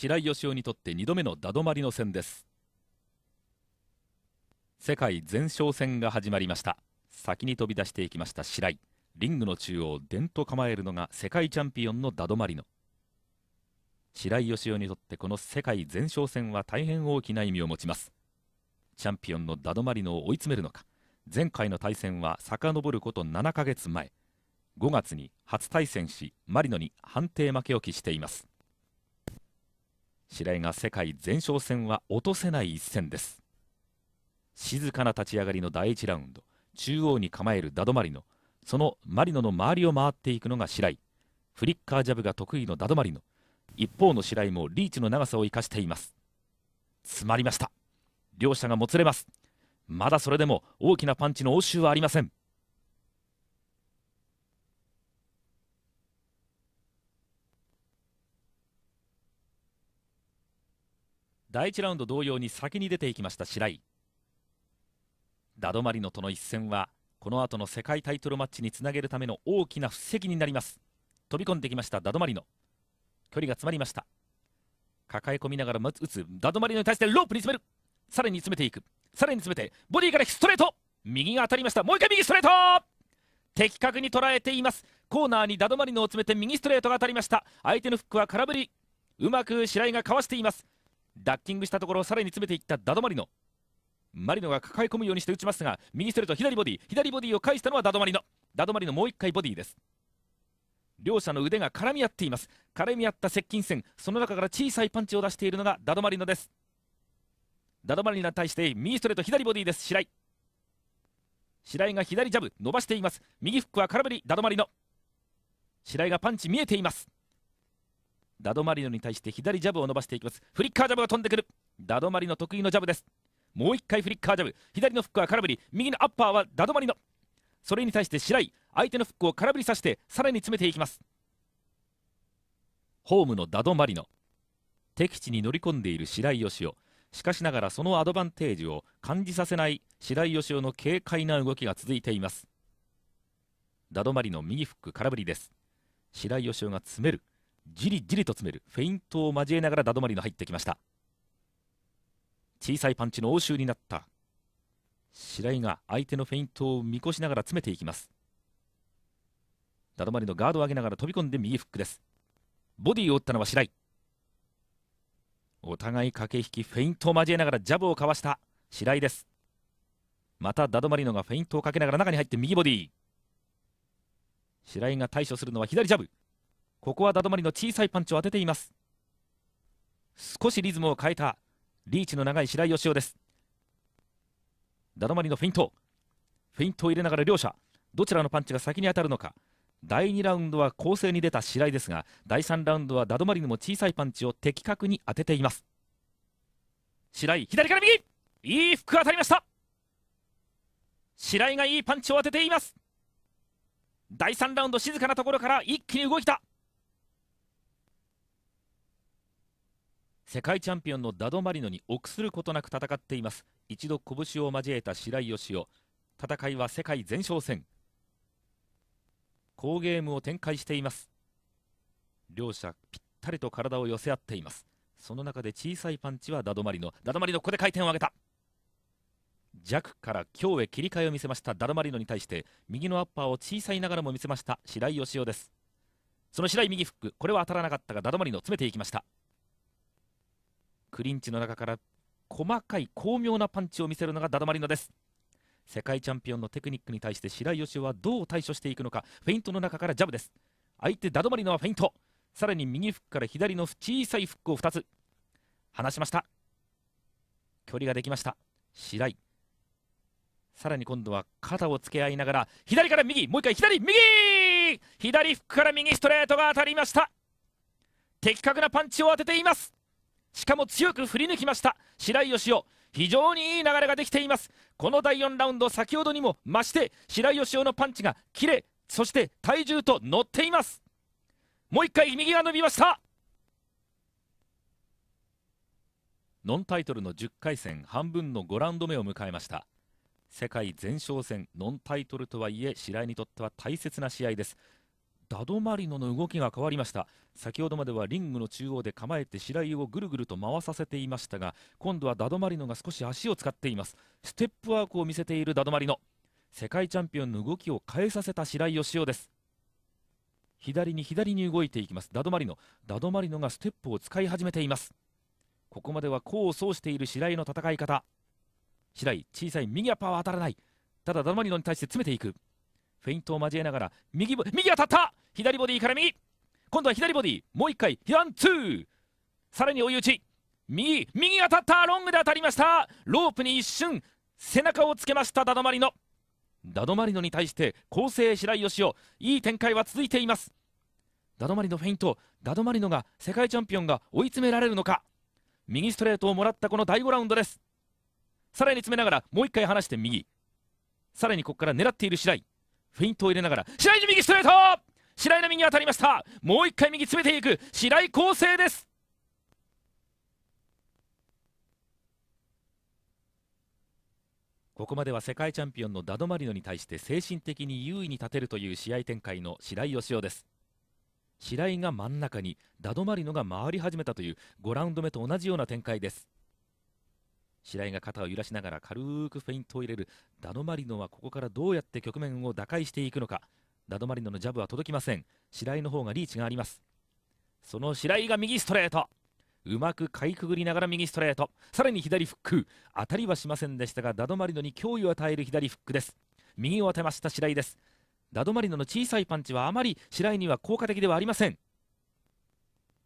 白井義雄にとって2度目のだドまりの戦です世界前哨戦が始まりました先に飛び出していきました白井リングの中央でんと構えるのが世界チャンピオンのだドまりの白井義雄にとってこの世界前哨戦は大変大きな意味を持ちますチャンピオンのだドまりのを追い詰めるのか前回の対戦は遡ること7ヶ月前5月に初対戦しマリノに判定負けを喫しています白井が世界前哨戦は落とせない一戦です静かな立ち上がりの第1ラウンド中央に構えるダドマリノそのマリノの周りを回っていくのが白井フリッカージャブが得意のダドマリノ一方の白井もリーチの長さを生かしています詰まりました両者がもつれますまだそれでも大きなパンチの応酬はありません第1ラウンド同様に先に出ていきました白井ダドマリノとの一戦はこの後の世界タイトルマッチにつなげるための大きな布石になります飛び込んできましたダドマリノ距離が詰まりました抱え込みながら打つダドマリノに対してロープに詰めるさらに詰めていくさらに詰めてボディからストレート右が当たりましたもう一回右ストレート的確に捉えていますコーナーにダドマリノを詰めて右ストレートが当たりました相手のフックは空振りうまく白井がかわしていますダッキングしたところをさらに詰めていったダドマリノマリノが抱え込むようにして打ちますが右ストレート左ボディ左ボディを返したのはダドマリノダドマリノもう1回ボディです両者の腕が絡み合っています絡み合った接近戦その中から小さいパンチを出しているのがダドマリノですダドマリノに対して右ストレート左ボディです白井白井が左ジャブ伸ばしています右フックは空振りダドマリノ白井がパンチ見えていますダドマリノに対して左ジャブを伸ばしていきますフリッカージャブが飛んでくるダドマリノ得意のジャブですもう一回フリッカージャブ左のフックは空振り右のアッパーはダドマリノそれに対して白井相手のフックを空振りさせてさらに詰めていきますホームのダドマリノ敵地に乗り込んでいる白井義雄しかしながらそのアドバンテージを感じさせない白井義雄の軽快な動きが続いていますダドマリの右フック空振りです白井義雄が詰めるじりじりと詰めるフェイントを交えながらダドマリの入ってきました小さいパンチの応酬になった白井が相手のフェイントを見越しながら詰めていきますダドマリのガードを上げながら飛び込んで右フックですボディを打ったのは白井お互い駆け引きフェイントを交えながらジャブをかわした白井ですまたダドマリノがフェイントをかけながら中に入って右ボディ白井が対処するのは左ジャブここはダドマリの小さいパンチを当てています少しリズムを変えたリーチの長い白井義雄ですダドマリのフェイントフェイントを入れながら両者どちらのパンチが先に当たるのか第2ラウンドは攻勢に出た白井ですが第3ラウンドはダドマリのも小さいパンチを的確に当てています白井左から右いい服当たりました白井がいいパンチを当てています第3ラウンド静かなところから一気に動いた世界チャンピオンのダドマリノに臆することなく戦っています一度拳を交えた白井義雄戦いは世界前哨戦好ゲームを展開しています両者ぴったりと体を寄せ合っていますその中で小さいパンチはダドマリノダドマリノここで回転を上げた弱から強へ切り替えを見せましたダドマリノに対して右のアッパーを小さいながらも見せました白井義雄ですその白井右フックこれは当たらなかったがダドマリノ詰めていきましたクリンチの中から細かい巧妙なパンチを見せるのがダダマリノです世界チャンピオンのテクニックに対して白井義雄はどう対処していくのかフェイントの中からジャブです相手ダドマリノはフェイントさらに右フックから左の小さいフックを2つ離しました距離ができました白井さらに今度は肩をつけ合いながら左から右もう一回左右左フックから右ストレートが当たりました的確なパンチを当てていますしかも強く振り抜きました白井義雄非常にいい流れができていますこの第4ラウンド先ほどにも増して白井義雄のパンチが切れそして体重と乗っていますもう一回右が伸びましたノンタイトルの10回戦半分の5ラウンド目を迎えました世界前哨戦ノンタイトルとはいえ白井にとっては大切な試合ですダドマリノの動きが変わりました先ほどまではリングの中央で構えて白井をぐるぐると回させていましたが今度はダドマリノが少し足を使っていますステップワークを見せているダドマリノ世界チャンピオンの動きを変えさせた白井義雄です左に左に動いていきますダドマリノダドマリノがステップを使い始めていますここまでは功を奏している白井の戦い方白井小さい右アパーは当たらないただダドマリノに対して詰めていくフェイントを交えながら右右当たった左ボディから右今度は左ボディもう一回ワンツーさらに追い打ち右右当たったロングで当たりましたロープに一瞬背中をつけましたダドマリノダドマリノに対して構成白井義雄いい展開は続いていますダドマリノフェイントダドマリノが世界チャンピオンが追い詰められるのか右ストレートをもらったこの第5ラウンドですさらに詰めながらもう一回離して右さらにここから狙っている白井フェイントを入れながら白井の右ストレート白井の右に当たりましたもう一回右詰めていく白井恒成ですここまでは世界チャンピオンのダドマリノに対して精神的に優位に立てるという試合展開の白井義雄です白井が真ん中にダドマリノが回り始めたという5ラウンド目と同じような展開です白井が肩を揺らしながら軽くフェイントを入れるダノマリノはここからどうやって局面を打開していくのかダノマリノのジャブは届きません白井の方がリーチがありますその白井が右ストレートうまくかいくぐりながら右ストレートさらに左フック当たりはしませんでしたがダドマリノに脅威を与える左フックです右を当てました白井ですダドマリノの小さいパンチはあまり白井には効果的ではありません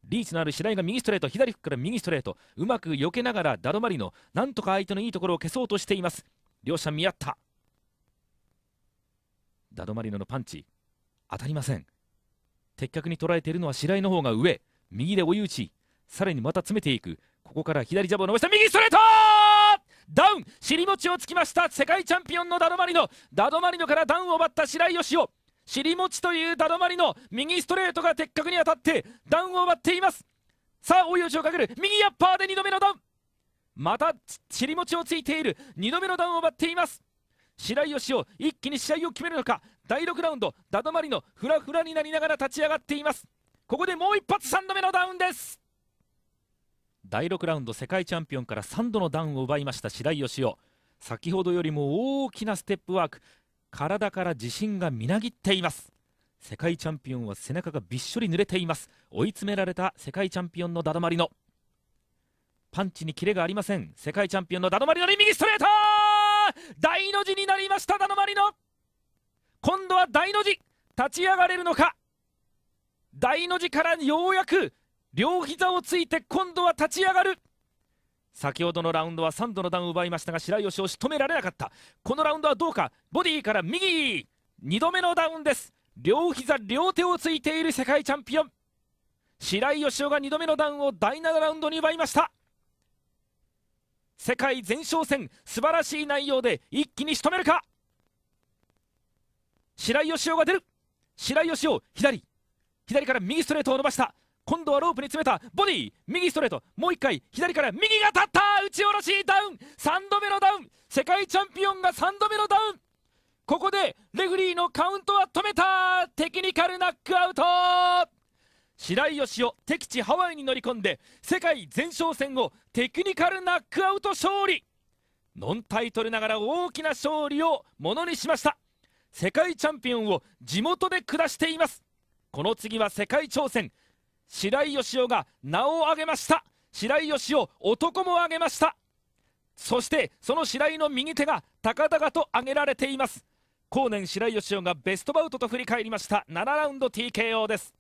リーチのある白井が右ストレート左フックから右ストレートうまく避けながらダどマリノなんとか相手のいいところを消そうとしています両者見合ったダどマリノのパンチ当たりません的確に捉えているのは白井の方が上右で追い打ちさらにまた詰めていくここから左ジャブを伸ばした右ストレートダウン尻餅をつきました世界チャンピオンのダドマリノダドマリノからダウンを奪った白井義雄尻餅というだどまりの右ストレートが的確に当たってダウンを奪っていますさあ追い打ちをかける右アッパーで2度目のダウンまた尻餅をついている2度目のダウンを奪っています白井義を一気に試合を決めるのか第6ラウンドだどまりのフラフラになりながら立ち上がっていますここでもう一発3度目のダウンです第6ラウンド世界チャンピオンから3度のダウンを奪いました白井義雄先ほどよりも大きなステップワーク体から自信がみなぎっています世界チャンピオンは背中がびっしょり濡れています追い詰められた世界チャンピオンのダドマリノパンチにキレがありません世界チャンピオンのダドマリノに右ストレート大の字になりましたダドマリノ今度は大の字立ち上がれるのか大の字からようやく両膝をついて今度は立ち上がる先ほどのラウンドは3度のダウンを奪いましたが白井吉を仕留められなかったこのラウンドはどうかボディから右2度目のダウンです両膝両手をついている世界チャンピオン白井義雄が2度目のダウンを第7ラウンドに奪いました世界前哨戦素晴らしい内容で一気に仕留めるか白井義雄が出る白井義雄左左から右ストレートを伸ばした今度はロープに詰めたボディ右ストレートもう1回左から右が立った打ち下ろしダウン3度目のダウン世界チャンピオンが3度目のダウンここでレフリーのカウントは止めたテクニカルナックアウト白井義雄敵地ハワイに乗り込んで世界前哨戦をテクニカルナックアウト勝利ノンタイトルながら大きな勝利をものにしました世界チャンピオンを地元で下していますこの次は世界挑戦白井義雄が名を挙げました白井義雄男も挙げましたそしてその白井の右手が高々と挙げられています後年白井義雄がベストバウトと振り返りました7ラウンド TKO です